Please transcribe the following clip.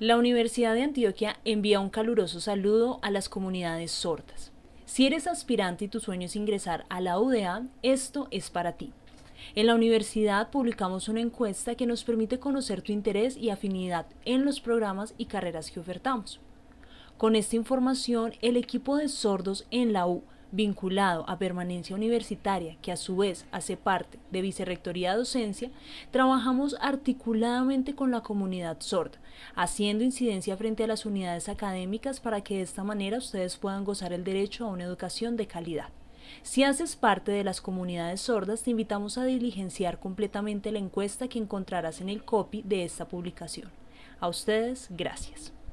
La Universidad de Antioquia envía un caluroso saludo a las comunidades sordas. Si eres aspirante y tu sueño es ingresar a la UDA, esto es para ti. En la universidad publicamos una encuesta que nos permite conocer tu interés y afinidad en los programas y carreras que ofertamos. Con esta información, el equipo de sordos en la U vinculado a permanencia universitaria, que a su vez hace parte de Vicerrectoría Docencia, trabajamos articuladamente con la comunidad sorda, haciendo incidencia frente a las unidades académicas para que de esta manera ustedes puedan gozar el derecho a una educación de calidad. Si haces parte de las comunidades sordas, te invitamos a diligenciar completamente la encuesta que encontrarás en el copy de esta publicación. A ustedes, gracias.